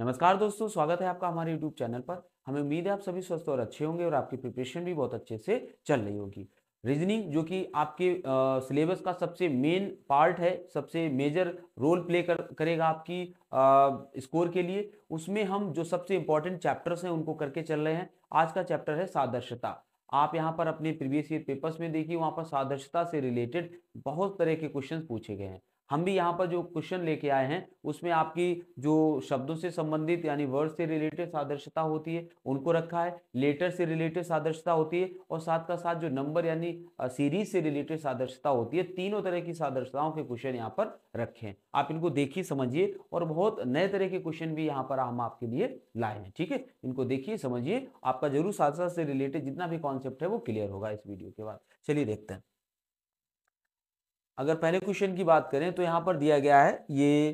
नमस्कार दोस्तों स्वागत है आपका हमारे YouTube चैनल पर हमें उम्मीद है आप सभी स्वस्थ और अच्छे होंगे और आपकी प्रिपरेशन भी बहुत अच्छे से चल रही होगी रीजनिंग जो कि आपके सिलेबस का सबसे मेन पार्ट है सबसे मेजर रोल प्ले कर करेगा आपकी स्कोर के लिए उसमें हम जो सबसे इंपॉर्टेंट चैप्टर्स हैं उनको करके चल रहे हैं आज का चैप्टर है सादर्शता आप यहाँ पर अपने प्रीवियस ईयर पेपर्स में देखिए वहाँ पर सादर्शता से रिलेटेड बहुत तरह के क्वेश्चन पूछे गए हैं हम भी यहाँ पर जो क्वेश्चन लेके आए हैं उसमें आपकी जो शब्दों से संबंधित यानी वर्ड से रिलेटेड सादृश्यता होती है उनको रखा है लेटर से रिलेटेड सादृश्यता होती है और साथ का साथ जो नंबर यानी सीरीज से रिलेटेड सादृश्यता होती है तीनों तरह की सादृश्यताओं के क्वेश्चन यहाँ पर रखे हैं आप इनको देखिए समझिए और बहुत नए तरह के क्वेश्चन भी यहाँ पर हम आपके लिए लाए हैं ठीक है इनको देखिए समझिए आपका जरूर सादृश्यता से रिलेटेड जितना भी कॉन्सेप्ट है वो क्लियर होगा इस वीडियो के बाद चलिए देखते हैं अगर पहले क्वेश्चन की बात करें तो यहाँ पर दिया गया है ये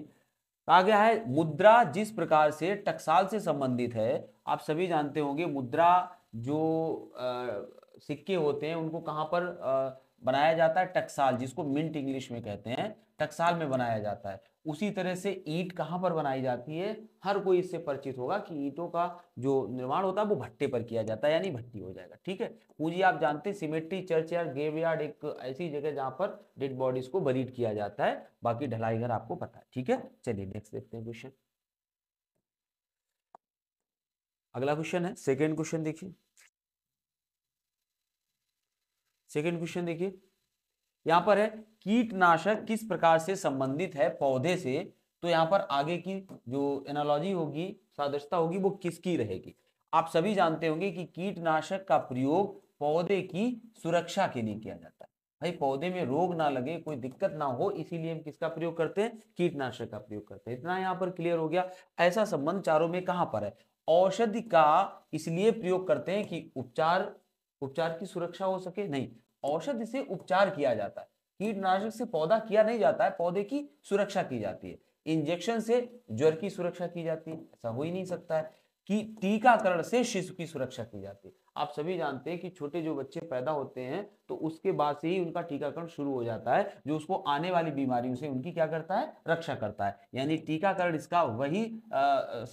कहा गया है मुद्रा जिस प्रकार से टकसाल से संबंधित है आप सभी जानते होंगे मुद्रा जो आ, सिक्के होते हैं उनको कहाँ पर आ, बनाया जाता है टकसाल जिसको मिंट इंग्लिश में कहते हैं टकसाल में बनाया जाता है उसी तरह से ईट कहाँ पर बनाई जाती है हर कोई इससे परिचित होगा कि ईटों का जो निर्माण होता है वो भट्टे पर किया जाता है यानी भट्टी हो जाएगा ठीक है पूजी आप जानते हैं सिमेट्री चर्च गेव यार्ड एक ऐसी जगह जहाँ पर डेड बॉडीज को बरीड किया जाता है बाकी ढलाई घर आपको पता है ठीक है चलिए नेक्स्ट देखते हैं क्वेश्चन अगला क्वेश्चन है सेकेंड क्वेश्चन देखिए सेकेंड क्वेश्चन देखिए यहाँ पर है कीटनाशक किस प्रकार से संबंधित है पौधे से तो यहाँ पर आगे की जो एनालॉजी होगी सादृशता होगी वो किसकी रहेगी आप सभी जानते होंगे कि कीटनाशक का प्रयोग पौधे की सुरक्षा के लिए किया जाता है भाई पौधे में रोग ना लगे कोई दिक्कत ना हो इसीलिए हम किसका प्रयोग करते हैं कीटनाशक का प्रयोग करते हैं इतना यहाँ पर क्लियर हो गया ऐसा संबंध चारों में कहाँ पर है औषधि का इसलिए प्रयोग करते हैं कि उपचार उपचार की सुरक्षा हो सके नहीं औषधि से उपचार किया जाता है कीटनाशक से पौधा किया नहीं जाता है पौधे की सुरक्षा की जाती है इंजेक्शन से ज्वर की सुरक्षा की जाती है ऐसा हो ही नहीं सकता है कि टीकाकरण से शिशु की सुरक्षा की जाती है आप सभी जानते हैं कि छोटे जो बच्चे पैदा होते हैं तो उसके बाद से ही उनका टीकाकरण शुरू हो जाता है जो उसको आने वाली बीमारियों से उनकी क्या करता है रक्षा करता है यानी टीकाकरण इसका वही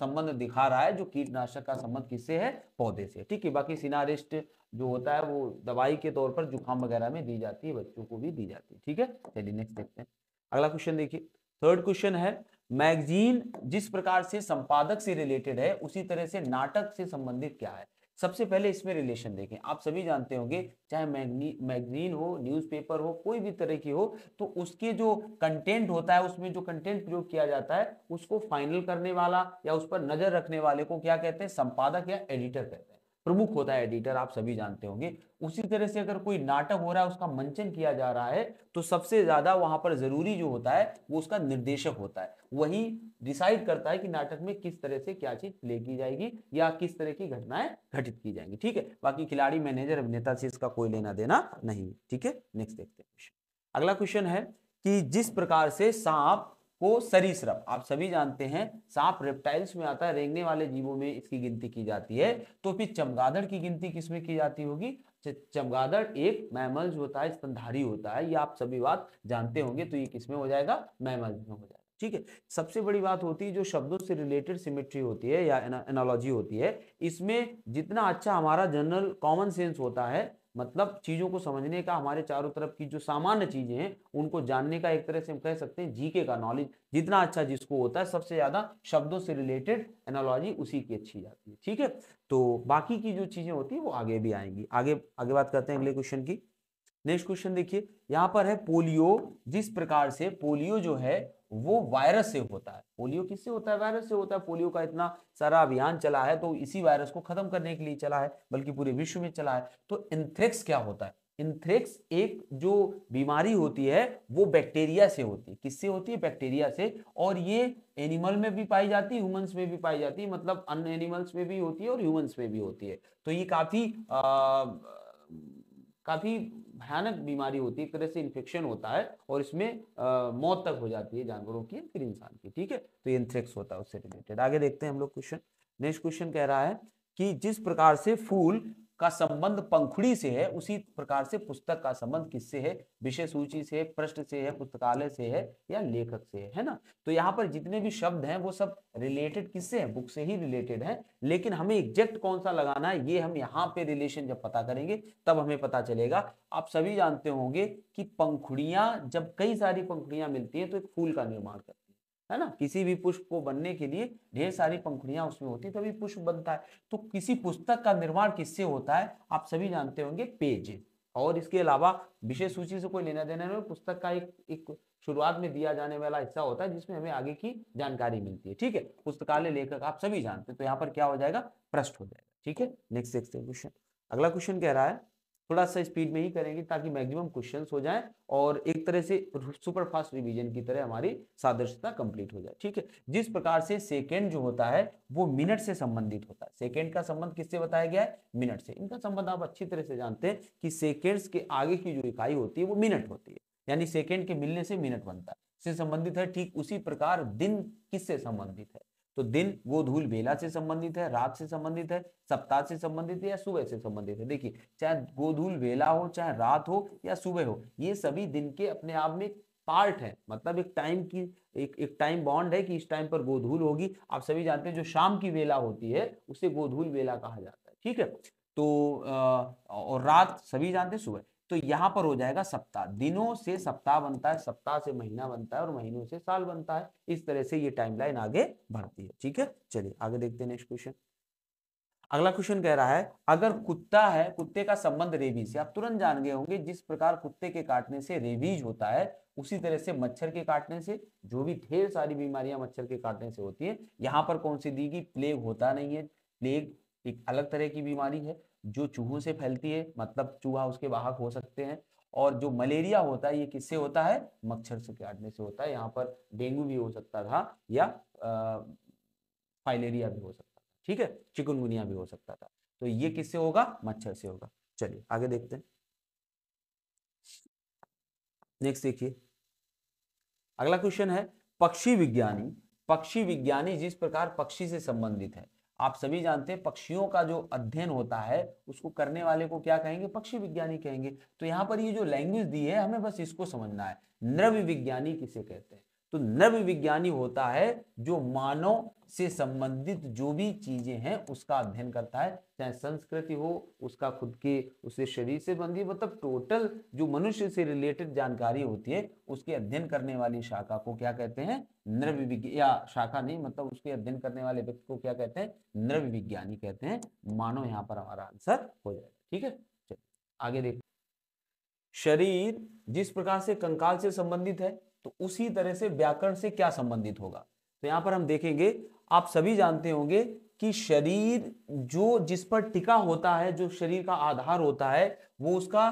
संबंध दिखा रहा है जो कीटनाशक का संबंध किससे है पौधे से ठीक है बाकी सिनारिस्ट जो होता है वो दवाई के तौर पर जुकाम वगैरह में दी जाती है बच्चों को भी दी जाती है ठीक है चलिए नेक्स्ट देखते हैं अगला क्वेश्चन देखिए थर्ड क्वेश्चन है मैगजीन जिस प्रकार से संपादक से रिलेटेड है उसी तरह से नाटक से संबंधित क्या है सबसे पहले इसमें रिलेशन देखें आप सभी जानते होंगे चाहे मैगनी मैगजीन हो न्यूज़पेपर हो कोई भी तरह की हो तो उसके जो कंटेंट होता है उसमें जो कंटेंट प्रयोग किया जाता है उसको फाइनल करने वाला या उस पर नजर रखने वाले को क्या कहते हैं संपादक या एडिटर कहते हैं प्रमुख होता है एडिटर आप सभी जानते होंगे उसी तरह से अगर कोई नाटक हो रहा है उसका मंचन किया जा रहा है तो सबसे ज्यादा वहां पर जरूरी जो होता है वो उसका निर्देशक होता है वही डिसाइड करता है कि नाटक में किस तरह से क्या चीज प्ले की जाएगी या किस तरह की घटनाएं घटित की जाएंगी ठीक है बाकी खिलाड़ी मैनेजर अभिनेता से इसका कोई लेना देना नहीं ठीक है नेक्स्ट देखते हैं अगला क्वेश्चन है कि जिस प्रकार से सांप को सरीसृप आप सभी जानते हैं सांप रेप्टाइल्स में आता है रेंगने वाले जीवों में इसकी गिनती की जाती है तो फिर चमगादड़ की गिनती किसमें की जाती होगी चमगादड़ एक मैमल्स होता है स्तनधारी होता है ये आप सभी बात जानते होंगे तो ये किसमें हो जाएगा मैमल्स में हो जाएगा ठीक है सबसे बड़ी बात होती है जो शब्दों से रिलेटेड सिमेट्री होती है या एनालॉजी होती है इसमें जितना अच्छा हमारा जनरल कॉमन सेंस होता है मतलब चीजों को समझने का हमारे चारों तरफ की जो सामान्य चीजें हैं उनको जानने का एक तरह से हम कह सकते हैं जीके का नॉलेज जितना अच्छा जिसको होता है सबसे ज्यादा शब्दों से रिलेटेड एनालॉजी उसी की अच्छी जाती है ठीक है तो बाकी की जो चीजें होती है वो आगे भी आएंगी आगे आगे बात करते हैं अगले क्वेश्चन की नेक्स्ट क्वेश्चन देखिए यहाँ पर है पोलियो जिस प्रकार से पोलियो जो है वो वायरस से होता है पोलियो किससे होता है वायरस से होता है पोलियो का इतना सारा अभियान चला है तो इसी वायरस को खत्म करने के लिए चला है बल्कि पूरे विश्व में चला है तो इंथ्रेक्स क्या होता है इंथ्रेक्स एक जो बीमारी होती है वो बैक्टीरिया से होती है किससे होती है बैक्टीरिया से और ये एनिमल में भी पाई जाती है ह्यूमन्स में भी पाई जाती है मतलब अन्य एनिमल्स में भी होती है और ह्यूमन्स में भी होती है तो ये काफी आ, काफी भयानक बीमारी होती है एक तरह से इन्फेक्शन होता है और इसमें आ, मौत तक हो जाती है जानवरों की फिर इंसान की ठीक है तो इंसेक्ट्स होता है उससे रिलेटेड आगे देखते हैं हम लोग क्वेश्चन नेक्स्ट क्वेश्चन कह रहा है कि जिस प्रकार से फूल का संबंध पंखुड़ी से है उसी प्रकार से पुस्तक का संबंध किससे है विषय सूची से पृष्ठ से है पुस्तकालय से है या लेखक से है है ना तो यहाँ पर जितने भी शब्द हैं वो सब रिलेटेड किससे है बुक से ही रिलेटेड है लेकिन हमें एग्जैक्ट कौन सा लगाना है ये हम यहाँ पे रिलेशन जब पता करेंगे तब हमें पता चलेगा आप सभी जानते होंगे कि पंखुड़ियाँ जब कई सारी पंखुड़ियां मिलती है तो एक फूल का निर्माण करती है ना किसी भी पुष्प को बनने के लिए ढेर सारी पंखुड़ियां उसमें होती तभी पुष्प बनता है तो किसी पुस्तक का निर्माण किससे होता है आप सभी जानते होंगे पेज और इसके अलावा विशेष सूची से कोई लेना देना नहीं पुस्तक का एक एक शुरुआत में दिया जाने वाला हिस्सा होता है जिसमें हमें आगे की जानकारी मिलती है ठीक है पुस्तकालय लेखक आप सभी जानते हैं तो यहाँ पर क्या हो जाएगा प्रश्न हो जाएगा ठीक है नेक्स्ट नेक्स्ट क्वेश्चन अगला क्वेश्चन कह रहा है थोड़ा सा स्पीड में ही करेंगे ताकि मैक्सिमम क्वेश्चन हो जाए और एक तरह से सुपर फास्ट रिविजन की तरह हमारी सादृश्यता कंप्लीट हो जाए ठीक है जिस प्रकार से सेकेंड जो होता है वो मिनट से संबंधित होता है सेकेंड का संबंध किससे बताया गया है मिनट से इनका संबंध आप अच्छी तरह से जानते हैं कि सेकेंड्स के आगे की जो इकाई होती है वो मिनट होती है यानी सेकेंड के मिलने से मिनट बनता है से संबंधित है ठीक उसी प्रकार दिन किससे संबंधित है तो दिन वो धूल बेला से संबंधित है रात से संबंधित है सप्ताह से संबंधित है या सुबह से संबंधित है देखिए चाहे गोधूल बेला हो चाहे रात हो या सुबह हो ये सभी दिन के अपने आप में पार्ट है मतलब एक टाइम की एक एक टाइम बॉन्ड है कि इस टाइम पर गोधूल होगी आप सभी जानते हैं जो शाम की वेला होती है उसे गोधूल वेला कहा जाता है ठीक है तो आ, और रात सभी जानते हैं सुबह तो यहाँ पर हो जाएगा सप्ताह दिनों से सप्ताह बनता है सप्ताह से महीना बनता है और महीनों से साल बनता है इस तरह से ये टाइमलाइन आगे बढ़ती है ठीक है चलिए आगे देखते हैं नेक्स्ट क्वेश्चन अगला क्वेश्चन कह रहा है अगर कुत्ता है कुत्ते का संबंध रेबीज से आप तुरंत जान गए होंगे जिस प्रकार कुत्ते के काटने से रेबीज होता है उसी तरह से मच्छर के काटने से जो भी ढेर सारी बीमारियां मच्छर के काटने से होती है यहाँ पर कौन सी दी गई प्लेग होता नहीं है प्लेग एक अलग तरह की बीमारी है जो चूहों से फैलती है मतलब चूहा उसके वाहक हो सकते हैं और जो मलेरिया होता है ये किससे होता है मच्छर से काटने से होता है यहाँ पर डेंगू भी हो सकता था या फाइलेरिया भी हो सकता था ठीक है चिकनगुनिया भी हो सकता था तो ये किससे होगा मच्छर से होगा चलिए आगे देखते हैं नेक्स्ट देखिए अगला क्वेश्चन है पक्षी विज्ञानी पक्षी विज्ञानी जिस प्रकार पक्षी से संबंधित है आप सभी जानते हैं पक्षियों का जो अध्ययन होता है उसको करने वाले को क्या कहेंगे पक्षी विज्ञानी कहेंगे तो यहाँ पर ये जो लैंग्वेज दी है हमें बस इसको समझना है नृव विज्ञानी किसे कहते हैं तो नव विज्ञानी होता है जो मानव से संबंधित जो भी चीजें हैं उसका अध्ययन करता है चाहे संस्कृति हो उसका खुद के उसके शरीर से बंधी मतलब टोटल जो मनुष्य से रिलेटेड जानकारी होती है उसके अध्ययन करने वाली शाखा को क्या कहते हैं नृव या शाखा नहीं मतलब उसके अध्ययन करने वाले व्यक्ति को क्या कहते हैं नृव विज्ञानी कहते हैं मानो यहाँ पर हमारा आंसर हो जाएगा ठीक है चलिए आगे देख शरीर जिस प्रकार से कंकाल से संबंधित है तो उसी तरह से व्याकरण से क्या संबंधित होगा तो यहां पर हम देखेंगे आप सभी जानते होंगे कि शरीर जो जिस पर टिका होता है जो शरीर का आधार होता है वो उसका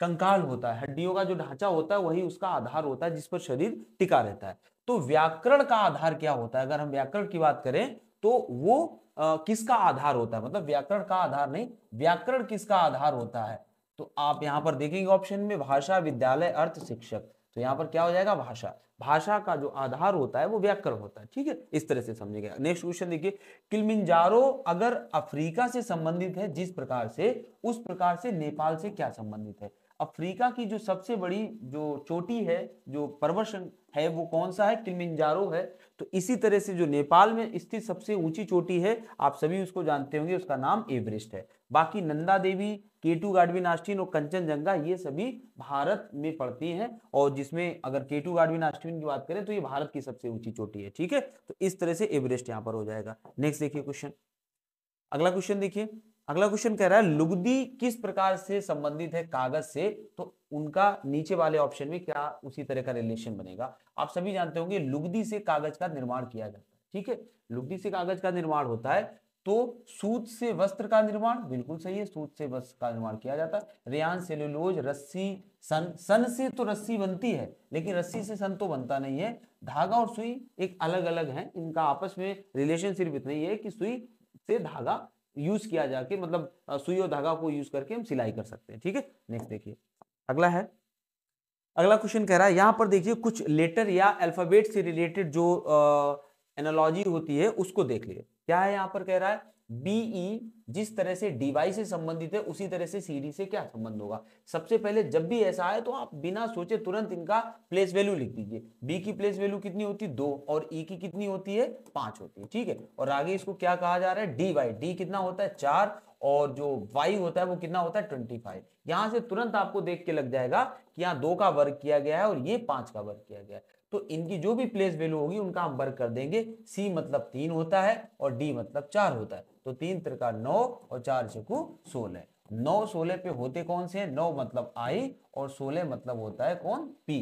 कंकाल होता है हड्डियों का जो ढांचा होता है वही उसका आधार होता है जिस पर शरीर टिका रहता है तो व्याकरण का आधार क्या होता है अगर हम व्याकरण की बात करें तो वो आ, किसका आधार होता है मतलब व्याकरण का आधार नहीं व्याकरण किसका आधार होता है तो आप यहां पर देखेंगे ऑप्शन में भाषा विद्यालय अर्थ शिक्षक तो यहाँ पर क्या हो जाएगा भाषा भाषा का जो आधार होता है वो व्याकरण होता है ठीक है इस तरह से समझेगा नेक्स्ट क्वेश्चन देखिए किलमिंजारो अगर अफ्रीका से संबंधित है जिस प्रकार से उस प्रकार से नेपाल से क्या संबंधित है अफ्रीका की जो सबसे बड़ी जो चोटी है जो पर्वत है वो कौन सा है किलमिंजारो है तो इसी तरह से जो नेपाल में स्थित सबसे ऊंची चोटी है आप सभी उसको जानते होंगे उसका नाम एवरेस्ट है बाकी नंदा देवी केटू गाडविन आस्टिन और कंचनजंगा ये सभी भारत में पड़ती हैं और जिसमें अगर केटू गाडविन की बात करें तो ये भारत की सबसे ऊंची चोटी है ठीक है तो इस तरह से एवरेस्ट यहाँ पर हो जाएगा नेक्स्ट देखिए क्वेश्चन अगला क्वेश्चन देखिए अगला क्वेश्चन कह रहा है लुगदी किस प्रकार से संबंधित है कागज से तो उनका नीचे वाले ऑप्शन में क्या उसी तरह का रिलेशन बनेगा आप सभी जानते होंगे लुगदी से कागज का निर्माण किया जाता है ठीक है लुगदी से कागज का निर्माण होता है तो सूत से वस्त्र का निर्माण बिल्कुल सही है सूत से वस्त्र का निर्माण किया जाता है रेयान सेल्यूलोज रस्सी सन सन से तो रस्सी बनती है लेकिन रस्सी से सन तो बनता नहीं है धागा और सुई एक अलग अलग है इनका आपस में रिलेशन सिर्फ इतना ही है कि सुई से धागा यूज किया जाके मतलब सुई और धागा को यूज करके हम सिलाई कर सकते हैं ठीक है नेक्स्ट देखिए अगला है अगला क्वेश्चन कह रहा है यहाँ पर देखिए कुछ लेटर या अल्फाबेट से रिलेटेड जो आ, एनोलॉजी होती है उसको देख लिए क्या है यहाँ पर कह रहा है बीई e जिस तरह से डीवाई से संबंधित है उसी तरह से सीडी से क्या संबंध होगा सबसे पहले जब भी ऐसा आए तो आप बिना सोचे तुरंत इनका प्लेस वैल्यू लिख दीजिए बी की प्लेस वैल्यू कितनी होती है दो और ई e की कितनी होती है पांच होती है ठीक है और आगे इसको क्या कहा जा रहा है डी वाई डी कितना होता है चार और जो वाई होता है वो कितना होता है ट्वेंटी फाइव यहां से तुरंत आपको देख के लग जाएगा कि यहाँ दो का वर्ग किया गया है और ये पांच का वर्ग किया गया है तो इनकी जो भी प्लेस वैल्यू होगी उनका हम वर्ग कर देंगे सी मतलब तीन होता है और डी मतलब चार होता है तो तीन त्रिका नौ और चार चकू सोलह नौ सोलह पे होते कौन से नौ मतलब आई और सोलह मतलब होता है कौन पी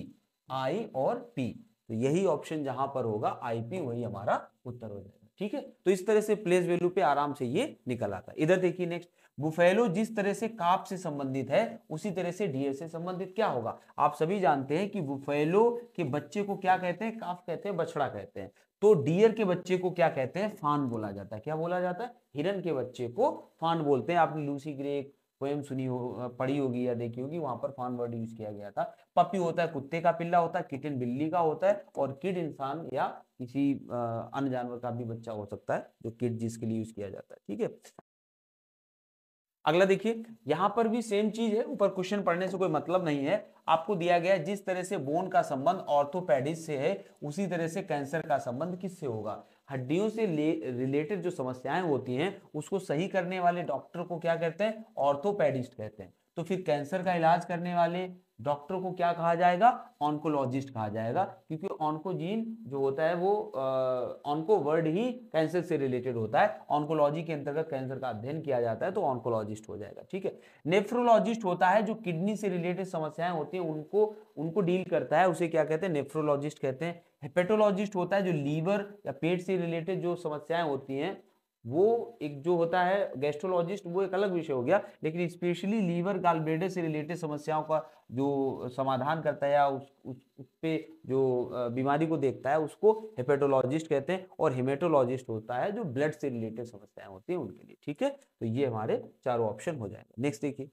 आई और पी तो यही ऑप्शन जहां पर होगा आई पी वही हमारा उत्तर हो जाएगा ठीक है तो इस तरह से प्लेस वैल्यू पे आराम से ये निकल आता है इधर देखिए नेक्स्ट बुफेलो जिस तरह से काप से संबंधित है उसी तरह से डियर से संबंधित क्या होगा आप सभी जानते हैं कि बुफेलो के बच्चे को क्या कहते हैं काफ कहते हैं बछड़ा कहते हैं तो डियर के बच्चे को क्या कहते हैं फान बोला जाता है क्या बोला जाता है हिरन के बच्चे को फान बोलते हैं आपने लूसी ग्रे पोएम सुनी हो पढ़ी होगी या देखी होगी वहां पर फान वर्ड यूज किया गया था पपी होता है कुत्ते का पिल्ला होता है किटन बिल्ली का होता है और किड इंसान या किसी अन्य जानवर का भी बच्चा हो सकता है जो किड जिसके लिए यूज किया जाता है ठीक है अगला देखिए यहाँ पर भी सेम चीज है ऊपर क्वेश्चन पढ़ने से कोई मतलब नहीं है आपको दिया गया जिस तरह से बोन का संबंध ऑर्थोपेडिस से है उसी तरह से कैंसर का संबंध किससे होगा हड्डियों से रिलेटेड जो समस्याएं होती हैं उसको सही करने वाले डॉक्टर को क्या कहते हैं ऑर्थोपेडिस्ट कहते हैं तो फिर कैंसर का इलाज करने वाले डॉक्टर को क्या कहा जाएगा ऑन्कोलॉजिस्ट कहा जाएगा क्योंकि ऑन्कोजीन जो होता है वो ऑनको वर्ड ही कैंसर से रिलेटेड होता है ऑनकोलॉजी के अंतर्गत कैंसर का अध्ययन किया जाता है तो ऑनकोलॉजिस्ट हो जाएगा ठीक है नेफ्रोलॉजिस्ट होता है जो किडनी से रिलेटेड समस्याएं होती हैं उनको उनको डील करता है उसे क्या कहते हैं नेफ्रोलॉजिस्ट कहते हैं हेपेटोलॉजिस्ट होता है जो लीवर या पेट से रिलेटेड जो समस्याएं होती हैं वो एक जो होता है गैस्ट्रोलॉजिस्ट वो एक अलग विषय हो गया लेकिन स्पेशली लीवर गालब्लेडर से रिलेटेड समस्याओं का जो समाधान करता है या उस उस, उस पे जो बीमारी को देखता है उसको हेपेटोलॉजिस्ट कहते हैं और हेमेटोलॉजिस्ट होता है जो ब्लड से रिलेटेड समस्याएं होती हैं उनके लिए ठीक है तो ये हमारे चारों ऑप्शन हो जाएंगे नेक्स्ट देखिए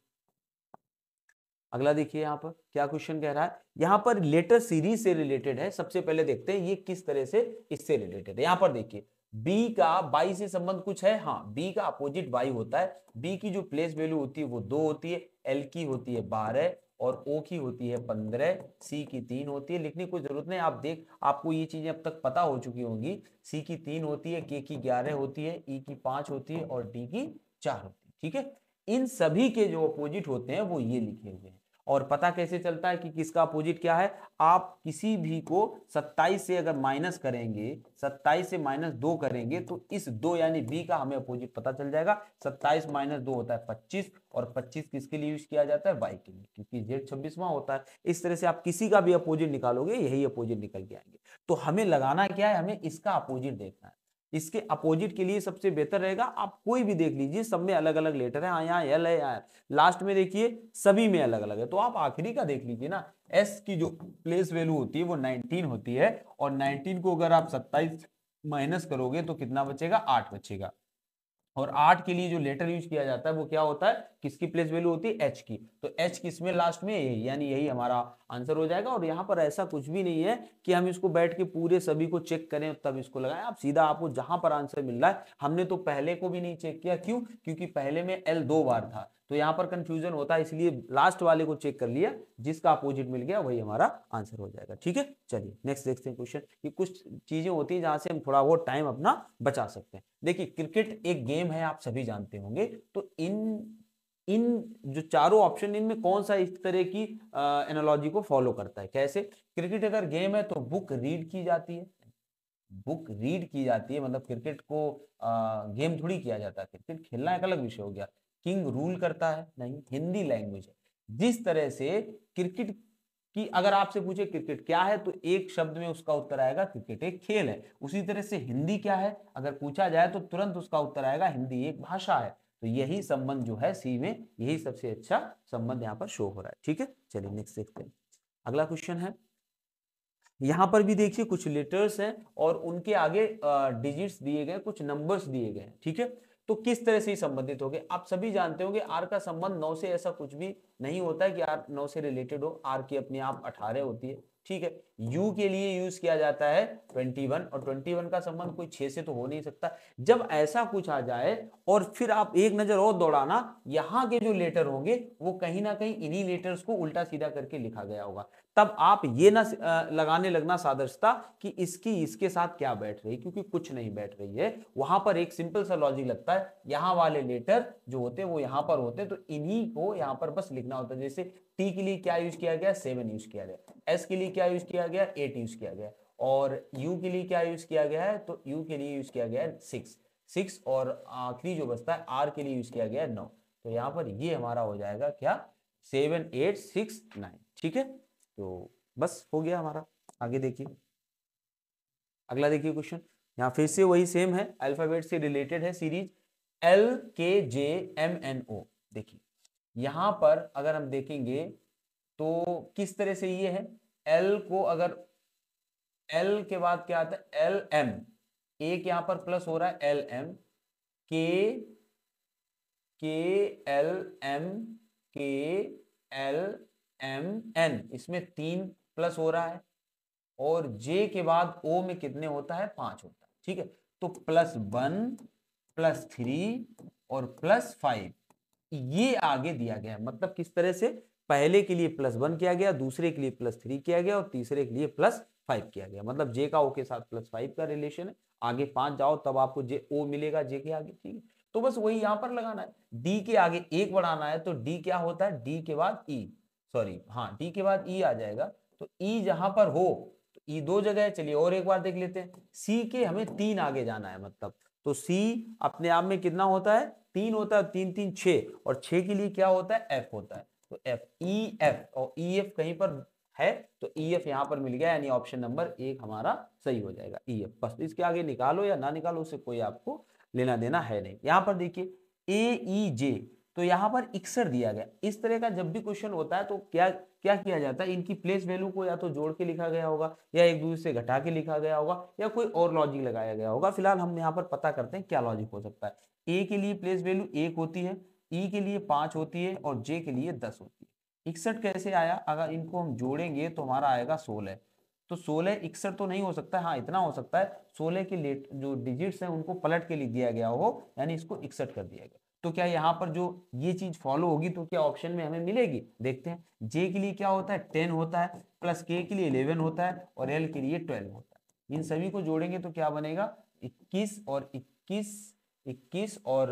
अगला देखिए यहाँ पर क्या क्वेश्चन कह रहा है यहाँ पर लेटर सीरीज से रिलेटेड है सबसे पहले देखते हैं ये किस तरह से इससे रिलेटेड है यहाँ पर देखिए बी का बाई से संबंध कुछ है हाँ बी का अपोजिट बाई होता है बी की जो प्लेस वैल्यू होती है वो दो होती है एल की होती है बारह और ओ की होती है पंद्रह सी की तीन होती है लिखने की कोई जरूरत नहीं आप देख आपको ये चीजें अब तक पता हो चुकी होंगी सी की तीन होती है के की ग्यारह होती है ई e की पांच होती है और डी की चार होती है ठीक है इन सभी के जो अपोजिट होते हैं वो ये लिखे हुए हैं और पता कैसे चलता है कि किसका अपोजिट क्या है आप किसी भी को 27 से अगर माइनस करेंगे 27 से माइनस दो करेंगे तो इस दो यानी बी का हमें अपोजिट पता चल जाएगा 27 माइनस दो होता है 25 और 25 किसके लिए यूज किया जाता है वाई के लिए क्योंकि जेड छब्बीसवा होता है इस तरह से आप किसी का भी अपोजिट निकालोगे यही अपोजिट निकल के आएंगे तो हमें लगाना क्या है हमें इसका अपोजिट देखना है इसके अपोजिट के लिए सबसे बेहतर रहेगा आप कोई भी देख लीजिए सब में अलग अलग लेटर है यहाँ एल है यहाँ लास्ट में देखिए सभी में अलग अलग है तो आप आखिरी का देख लीजिए ना एस की जो प्लेस वैल्यू होती है वो 19 होती है और 19 को अगर आप 27 माइनस करोगे तो कितना बचेगा आठ बचेगा और आठ के लिए जो लेटर यूज किया जाता है वो क्या होता है किसकी प्लेस वैल्यू होती है एच की तो एच किस में लास्ट में यही यानी यही हमारा आंसर हो जाएगा और यहाँ पर ऐसा कुछ भी नहीं है कि हम इसको बैठ के पूरे सभी को चेक करें तब इसको लगाएं आप सीधा आपको जहां पर आंसर मिल रहा है हमने तो पहले को भी नहीं चेक किया क्यों क्योंकि पहले में एल दो बार था तो यहाँ पर कंफ्यूजन होता है इसलिए लास्ट वाले को चेक कर लिया जिसका अपोजिट मिल गया वही हमारा आंसर हो जाएगा ठीक है चलिए नेक्स्ट देखते हैं क्वेश्चन ये कुछ चीजें होती हैं जहां से हम थोड़ा बहुत टाइम अपना बचा सकते हैं देखिए क्रिकेट एक गेम है आप सभी जानते होंगे तो इन इन जो चारों ऑप्शन इनमें कौन सा इस तरह की एनोलॉजी को फॉलो करता है कैसे क्रिकेट अगर गेम है तो बुक रीड की जाती है बुक रीड की जाती है मतलब क्रिकेट को आ, गेम थोड़ी किया जाता है क्रिकेट खेलना एक अलग विषय हो गया किंग रूल करता है नहीं हिंदी लैंग्वेज है जिस तरह से क्रिकेट की अगर आपसे पूछे क्रिकेट क्या है तो एक शब्द में उसका उत्तर आएगा क्रिकेट एक खेल है उसी तरह से हिंदी क्या है अगर पूछा जाए तो तुरंत उसका उत्तर आएगा हिंदी एक भाषा है तो यही संबंध जो है सी में यही सबसे अच्छा संबंध यहाँ पर शो हो रहा है ठीक है चलिए नेक्स्ट देखते हैं अगला क्वेश्चन है यहाँ पर भी देखिए कुछ लेटर्स हैं और उनके आगे डिजिट्स दिए गए कुछ नंबर्स दिए गए ठीक है तो किस तरह से संबंधित हो गए आप सभी जानते होंगे आर का संबंध नौ से ऐसा कुछ भी नहीं होता है कि आर नौ से रिलेटेड हो आर की अपने आप अठारह होती है ठीक है u के लिए यूज किया जाता है 21 और 21 का संबंध कोई 6 से तो हो नहीं सकता जब ऐसा कुछ आ जाए और फिर आप एक नजर और दौड़ाना यहाँ के जो लेटर होंगे वो कहीं ना कहीं इन्हीं लेटर्स को उल्टा सीधा करके लिखा गया होगा तब आप ये ना लगाने लगना सादर्शता कि इसकी इसके साथ क्या बैठ रही क्योंकि कुछ नहीं बैठ रही है वहां पर एक सिंपल सा लॉजिक लगता है यहाँ वाले लेटर जो होते हैं वो यहाँ पर होते हैं तो इन्हीं को यहाँ पर बस लिखना होता है जैसे टी के लिए क्या यूज किया गया सेवन यूज किया गया एस के लिए क्या यूज किया गया एट यूज किया गया और यू के लिए क्या यूज किया गया है तो यू के लिए यूज किया गया है सिक्स सिक्स और आखिरी जो बचता है आर के लिए यूज किया गया है नौ तो यहाँ पर ये हमारा हो जाएगा क्या सेवन एट सिक्स नाइन ठीक है तो बस हो गया हमारा आगे देखिए अगला देखिए क्वेश्चन यहाँ फिर से वही सेम है अल्फाबेट से रिलेटेड है सीरीज एल के जे एम एन ओ देखिए यहाँ पर अगर हम देखेंगे तो किस तरह से ये है एल को अगर एल के बाद क्या आता है एल एम एक यहाँ पर प्लस हो रहा है L M K K L M K L M N इसमें तीन प्लस हो रहा है और जे के बाद ओ में कितने होता है पांच होता है ठीक है तो प्लस वन प्लस थ्री और प्लस फाइव ये आगे दिया गया है मतलब किस तरह से पहले के लिए प्लस वन किया गया दूसरे के लिए प्लस थ्री किया गया और तीसरे के लिए प्लस फाइव किया गया मतलब जे का ओ के साथ प्लस फाइव का रिलेशन है आगे पांच जाओ तब आपको जे ओ मिलेगा जे के आगे ठीक है तो बस वही यहां पर लगाना है डी के आगे एक बढ़ाना है तो डी क्या होता है डी के बाद ई e. सॉरी हाँ टी के बाद ई e आ जाएगा तो ई e जहां पर हो तो ई e दो जगह है चलिए और एक बार देख लेते हैं सी के हमें तीन आगे जाना है मतलब तो सी अपने आप में कितना होता है तीन होता है तीन तीन छे और छे के लिए क्या होता है एफ होता है तो एफ ई एफ और ई एफ कहीं पर है तो ई एफ यहाँ पर मिल गया यानी ऑप्शन नंबर एक हमारा सही हो जाएगा ई एफ बस तो इसके आगे निकालो या ना निकालो उसे कोई आपको लेना देना है नहीं यहाँ पर देखिए ए ई जे तो यहाँ पर इक्सर दिया गया इस तरह का जब भी क्वेश्चन होता है तो क्या क्या किया जाता है इनकी प्लेस वैल्यू को या तो जोड़ के लिखा गया होगा या एक दूसरे से घटा के लिखा गया होगा या कोई और लॉजिक लगाया गया होगा फिलहाल हम यहाँ पर पता करते हैं क्या लॉजिक हो सकता है ए के लिए प्लेस वैल्यू एक होती है ई e के लिए पाँच होती है और जे के लिए दस होती है इकसठ कैसे आया अगर इनको हम जोड़ेंगे तो हमारा आएगा सोलह तो सोलह इकसठ तो नहीं हो सकता है हाँ इतना हो सकता है सोलह के लेट जो डिजिट्स हैं उनको पलट के लिख दिया गया हो यानी इसको इकसठ कर दिया गया तो क्या यहाँ पर जो ये चीज फॉलो होगी तो क्या ऑप्शन में हमें मिलेगी देखते हैं जे के लिए क्या होता है टेन होता है प्लस के के लिए इलेवन होता है और एल के लिए ट्वेल्व होता है इन सभी को जोड़ेंगे तो क्या बनेगा इक्कीस और इक्कीस इक्कीस और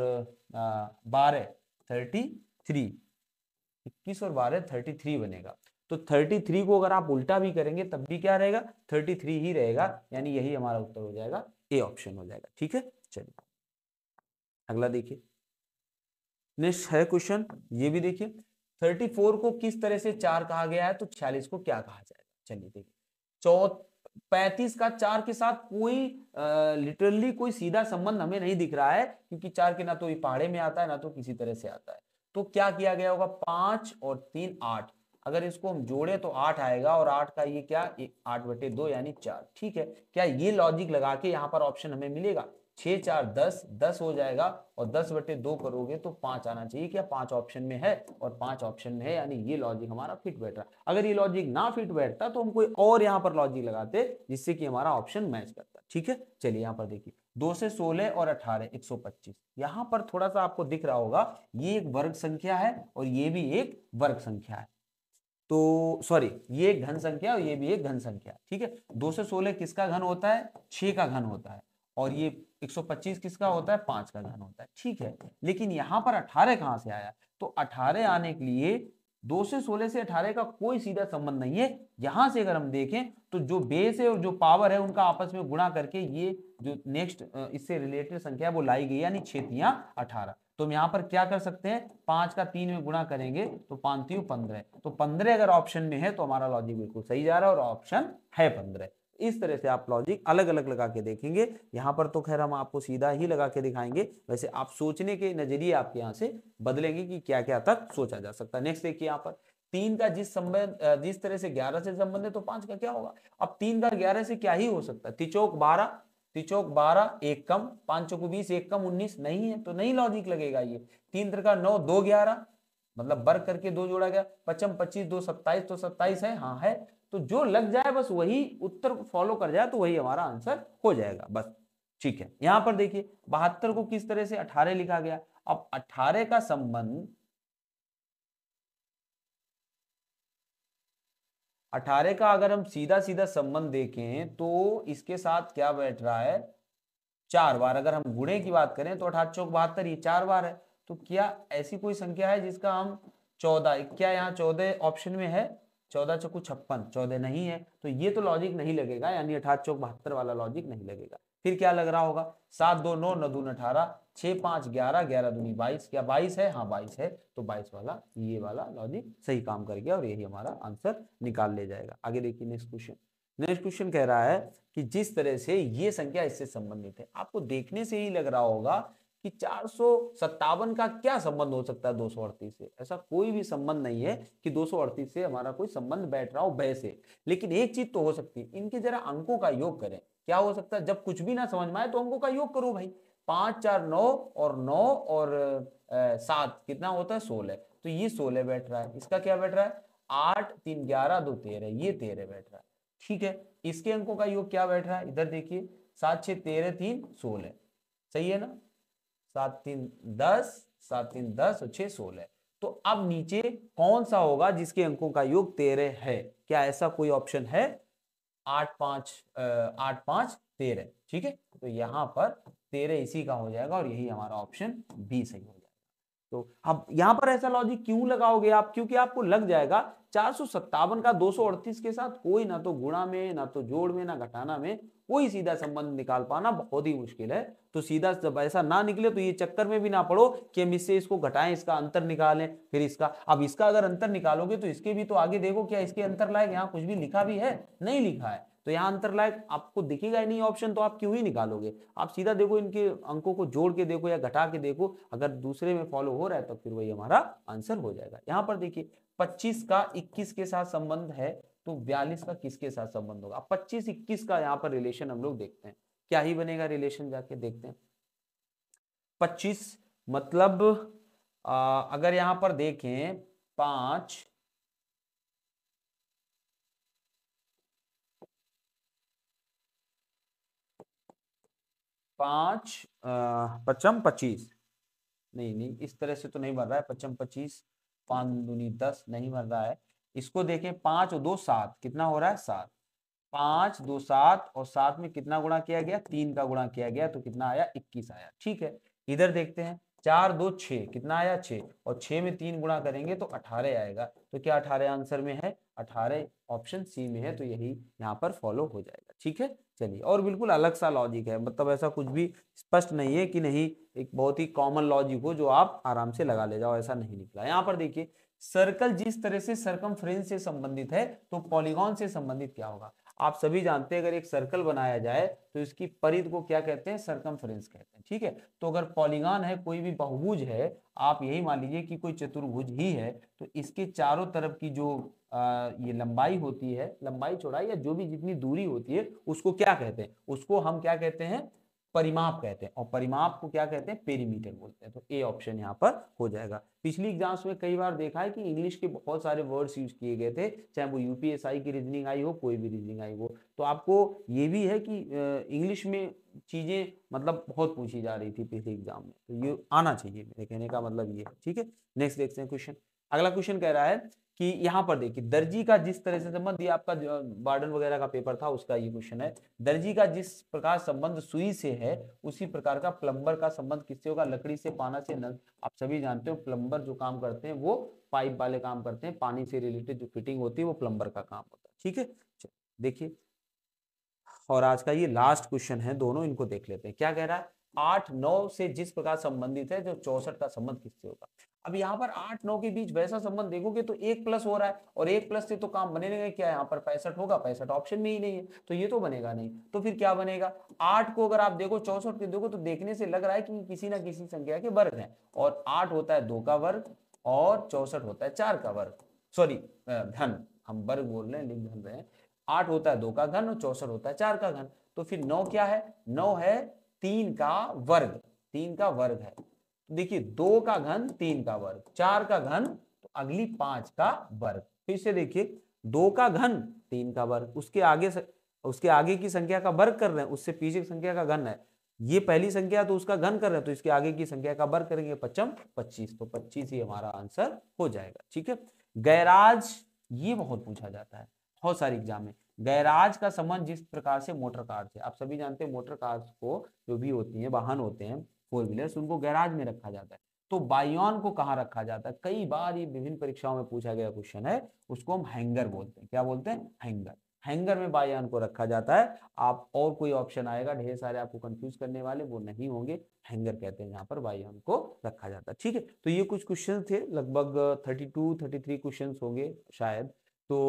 बारह थर्टी थ्री इक्कीस और बारह थर्टी थ्री बनेगा तो थ्री को अगर आप उल्टा भी करेंगे तब भी क्या रहेगा थर्टी थ्री ही रहेगा यानी यही हमारा उत्तर हो जाएगा ए ऑप्शन हो जाएगा ठीक है चलिए अगला देखिए नेक्स्ट है क्वेश्चन ये भी देखिए थर्टी फोर को किस तरह से चार कहा गया है तो छियालीस को क्या कहा जाएगा चलिए देखिए चौथ पैंतीस का चार के साथ कोई लिटरली कोई सीधा संबंध हमें नहीं दिख रहा है क्योंकि चार के ना तो पहाड़े में आता है ना तो किसी तरह से आता है तो क्या किया गया होगा पांच और तीन आठ अगर इसको हम जोड़े तो आठ आएगा और आठ का ये क्या आठ बटे दो यानी चार ठीक है क्या ये लॉजिक लगा के यहाँ पर ऑप्शन हमें मिलेगा छह चार दस दस हो जाएगा और दस बटे दो करोगे तो पांच आना चाहिए क्या पांच ऑप्शन में है और पांच ऑप्शन में है यानी ये लॉजिक हमारा फिट बैठ रहा है अगर ये लॉजिक ना फिट बैठता तो हम कोई और यहाँ पर लॉजिक लगाते जिससे कि हमारा ऑप्शन मैच करता ठीक है चलिए यहाँ पर देखिए दो से सोलह और अठारह एक सौ पच्चीस यहाँ पर थोड़ा सा आपको दिख रहा होगा ये एक वर्ग संख्या है और ये भी एक वर्ग संख्या है तो सॉरी ये एक घन संख्या और ये भी एक घन संख्या ठीक है दो से सोलह किसका घन होता है छह का घन होता है और ये 125 किसका होता है पांच का घन होता है ठीक है लेकिन यहाँ पर 18 कहाँ से आया तो 18 आने के लिए दो से सोलह से अठारह का कोई सीधा संबंध नहीं है यहां से अगर हम देखें तो जो बेस है और जो पावर है उनका आपस में गुणा करके ये जो नेक्स्ट इससे रिलेटेड संख्या वो लाई गई यानी छेतियां अठारह तो हम यहाँ पर क्या कर सकते हैं पांच का तीन में गुणा करेंगे तो पांतियों पंद्रह तो पंद्रह अगर ऑप्शन में है तो हमारा लॉजिक बिल्कुल सही जा रहा है और ऑप्शन है पंद्रह इस तरह से आप लॉजिक अलग अलग लगा के देखेंगे यहाँ पर तो खैर हम आपको सीधा ही लगा के दिखाएंगे वैसे आप सोचने के नजरिए आपके यहाँ से बदलेंगे कि क्या क्या तक सोचा जा सकता है नेक्स्ट देखिए यहाँ पर तीन का जिस संबंध जिस तरह से ग्यारह से संबंध है तो पांच का क्या होगा अब तीन का ग्यारह से क्या ही हो सकता है तिचौक बारह तिचौक बारह एक कम पांच चौक बीस एक कम उन्नीस नहीं है तो नहीं लॉजिक लगेगा ये तीन तरह का नौ दो ग्यारह मतलब वर्ग करके दो जोड़ा गया पचम पच्चीस दो सत्ताईस तो सत्ताईस है हाँ है तो जो लग जाए बस वही उत्तर को फॉलो कर जाए तो वही हमारा आंसर हो जाएगा बस ठीक है यहां पर देखिए बहत्तर को किस तरह से अठारह लिखा गया अब अठारह का संबंध अठारह का अगर हम सीधा सीधा संबंध देखें तो इसके साथ क्या बैठ रहा है चार बार अगर हम गुणे की बात करें तो अठारह चौक बहत्तर ये चार बार है तो क्या ऐसी कोई संख्या है जिसका हम चौदह क्या यहाँ चौदह ऑप्शन में है चौदह चौकू छप्पन चौदह नहीं है तो ये तो लॉजिक नहीं लगेगा यानी अठारह चौक बहत्तर वाला लॉजिक नहीं लगेगा फिर क्या लग रहा होगा सात दो नौ नौ दून अठारह छह पांच ग्यारह ग्यारह दूनी बाईस क्या बाईस है हाँ बाईस है तो बाईस वाला ये वाला लॉजिक सही काम कर गया और यही हमारा आंसर निकाल ले जाएगा आगे देखिए नेक्स्ट क्वेश्चन नेक्स्ट क्वेश्चन कह रहा है कि जिस तरह से ये संख्या इससे संबंधित है आपको देखने से ही लग रहा होगा कि चार का क्या संबंध हो सकता है दो से ऐसा कोई भी संबंध नहीं है कि दो से हमारा कोई संबंध बैठ रहा हो भय से लेकिन एक चीज तो हो सकती है इनके जरा अंकों का योग करें क्या हो सकता है जब कुछ भी ना समझ में आए तो अंकों का योग करो भाई पांच चार नौ और नौ और सात कितना होता है सोलह तो ये सोलह बैठ रहा है इसका क्या बैठ रहा है आठ तीन ग्यारह दो तेरह ये तेरह बैठ रहा है ठीक है इसके अंकों का योग क्या बैठ रहा है इधर देखिए सात छह तेरह तीन सोलह सही है ना सात तीन दस सात तीन दस और छह सोलह तो अब नीचे कौन सा होगा जिसके अंकों का योग तेरह है क्या ऐसा कोई ऑप्शन है आठ पांच आठ पांच तेरह ठीक है तो यहाँ पर तेरह इसी का हो जाएगा और यही हमारा ऑप्शन बी सही हो जाएगा तो अब यहाँ पर ऐसा लॉजिक क्यों लगाओगे आप क्योंकि आपको लग जाएगा चार का दो के साथ कोई ना तो गुणा में ना तो जोड़ में ना घटाना में कोई सीधा संबंध निकाल पाना बहुत ही मुश्किल है तो सीधा जब ऐसा ना निकले तो ये चक्कर में भी ना पड़ो कि हम इससे इसको घटाएं इसका अंतर निकालें फिर इसका अब इसका अगर अंतर निकालोगे तो इसके भी तो आगे देखो क्या इसके अंतर लायक यहाँ कुछ भी लिखा भी है नहीं लिखा है तो यहाँ अंतर लायक आपको दिखेगा नहीं ऑप्शन तो आप क्यों ही निकालोगे आप सीधा देखो इनके अंकों को जोड़ के देखो या घटा के देखो अगर दूसरे में फॉलो हो रहा है तो फिर वही हमारा आंसर हो जाएगा यहाँ पर देखिए 25 का 21 के साथ संबंध है तो बयालीस का किसके साथ संबंध होगा पच्चीस इक्कीस का यहाँ पर रिलेशन हम लोग देखते हैं क्या ही बनेगा रिलेशन जाके देखते हैं पच्चीस मतलब आ, अगर यहां पर देखें पांच पांच पचम पच्चीस नहीं नहीं इस तरह से तो नहीं बन रहा है पचम पच्चीस पाँच दूनी दस नहीं बन रहा है इसको देखें पांच और दो सात कितना हो रहा है सात पांच दो सात और सात में कितना गुणा किया गया तीन का गुणा किया गया तो कितना आया इक्कीस आया ठीक है इधर देखते हैं चार दो छ कितना आया छ और छ में तीन गुणा करेंगे तो अठारह आएगा तो क्या अठारह आंसर में है अठारह ऑप्शन सी में है तो यही यहाँ पर फॉलो हो जाएगा ठीक है चलिए और बिल्कुल अलग सा लॉजिक है मतलब ऐसा कुछ भी स्पष्ट नहीं है कि नहीं एक बहुत ही कॉमन लॉजिक हो जो आप आराम से लगा ले जाओ ऐसा नहीं निकला यहाँ पर देखिए सर्कल जिस तरह से सर्कम से संबंधित है तो पॉलीगॉन से संबंधित क्या होगा आप सभी जानते हैं अगर एक सर्कल बनाया जाए तो इसकी परिध को क्या कहते हैं सर्कम कहते हैं ठीक है तो अगर पॉलीगॉन है कोई भी बहुभुज है आप यही मान लीजिए कि कोई चतुर्भुज ही है तो इसके चारों तरफ की जो आ, ये लंबाई होती है लंबाई चौड़ाई या जो भी जितनी दूरी होती है उसको क्या कहते हैं उसको हम क्या कहते हैं परिमाप कहते हैं और परिमाप को क्या कहते हैं पेरीमीटर बोलते हैं तो ए ऑप्शन यहाँ पर हो जाएगा पिछली एग्जाम्स में कई बार देखा है कि इंग्लिश के बहुत सारे वर्ड्स यूज किए गए थे चाहे वो यूपीएसआई की रीजनिंग आई हो कोई भी रीजनिंग आई हो तो आपको ये भी है कि इंग्लिश में चीजें मतलब बहुत पूछी जा रही थी पिछले एग्जाम में तो ये आना चाहिए मेरे कहने का मतलब ये ठीक है नेक्स्ट देखते हैं क्वेश्चन अगला क्वेश्चन कह रहा है कि यहाँ पर देखिए दर्जी का जिस तरह से संबंध ये आपका बार्डन वगैरह का पेपर था उसका ये क्वेश्चन है दर्जी का जिस प्रकार संबंध सुई से है उसी प्रकार का प्लम्बर का संबंध किससे होगा लकड़ी से पाना से नल आप सभी जानते हो प्लम्बर जो काम करते हैं वो पाइप वाले काम करते हैं पानी से रिलेटेड जो फिटिंग होती है वो प्लम्बर का काम होता है ठीक है देखिए और आज का ये लास्ट क्वेश्चन है दोनों इनको देख लेते हैं क्या कह रहा है आठ नौ से जिस प्रकार संबंधित है जो चौसठ का संबंध किससे होगा अब यहाँ पर आठ नौ के बीच वैसा संबंध देखोगे तो एक प्लस हो रहा है और एक प्लस से तो काम बने नहीं क्या यहाँ पर पैंसठ होगा पैंसठ ऑप्शन में ही नहीं है तो ये तो बनेगा नहीं तो फिर क्या बनेगा आठ को अगर आप देखो चौसठ के देखो तो देखने से लग रहा है कि किसी ना किसी संख्या के वर्ग है और आठ होता है दो का वर्ग और चौसठ होता है चार का वर्ग सॉरी घन हम वर्ग बोल रहे हैं लिख घन रहे हैं आठ होता है दो का घन और चौसठ होता है चार का घन तो फिर नौ क्या है नौ है तीन का वर्ग तीन का वर्ग है देखिए दो का घन तीन का वर्ग चार का घन तो अगली पांच का वर्ग फिर से देखिए दो का घन तीन का वर्ग उसके आगे उसके आगे की संख्या का वर्ग कर रहे हैं उससे पीछे की संख्या का घन है ये पहली संख्या तो उसका घन कर रहे हैं तो इसके आगे की संख्या का वर्ग करेंगे पच्चम पच्चीस तो पच्चीस ही हमारा आंसर हो जाएगा ठीक है गैराज ये बहुत पूछा जाता है बहुत सारे एग्जाम में गैराज का संबंध जिस प्रकार से मोटर कार से आप सभी जानते हैं मोटर कार्स को जो भी होती है वाहन होते हैं फोर व्हीलर्स उनको गैराज में रखा जाता है तो बायोन को कहाँ रखा जाता है कई बार ये विभिन्न परीक्षाओं में पूछा गया क्वेश्चन है उसको हम हैंगर बोलते हैं क्या बोलते हैं हैंगर हैंगर में बायोन को रखा जाता है आप और कोई ऑप्शन आएगा ढेर सारे आपको कंफ्यूज करने वाले वो नहीं होंगे हैंगर कहते हैं यहाँ पर बायोन को रखा जाता है ठीक है तो ये कुछ क्वेश्चन थे लगभग thirty two thirty three question होंगे शायद तो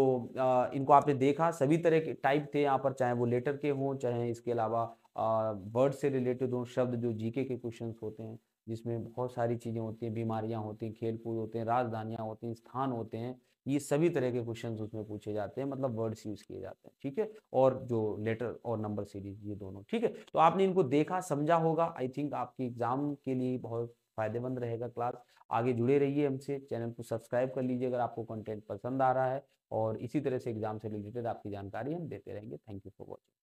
इनको आपने देखा सभी तरह के टाइप थे यहाँ पर चाहे वो लेटर के हों चाहे इसके अलावा वर्ड से रिलेटेड हों शब्द जो जीके के क्वेश्चन होते हैं जिसमें बहुत सारी चीज़ें होती हैं बीमारियां होती हैं खेल कूद होते हैं राजधानियां होती हैं स्थान होते हैं ये सभी तरह के क्वेश्चन उसमें पूछे जाते हैं मतलब वर्ड्स यूज किए जाते हैं ठीक है और जो लेटर और नंबर सीरीज ये दोनों ठीक है तो आपने इनको देखा समझा होगा आई थिंक आपकी एग्जाम के लिए बहुत फायदेमंद रहेगा क्लास आगे जुड़े रहिए हमसे चैनल को सब्सक्राइब कर लीजिए अगर आपको कंटेंट पसंद आ रहा है और इसी तरह से एग्जाम से रिलेटेड आपकी जानकारी हम देते रहेंगे थैंक यू फॉर वॉचिंग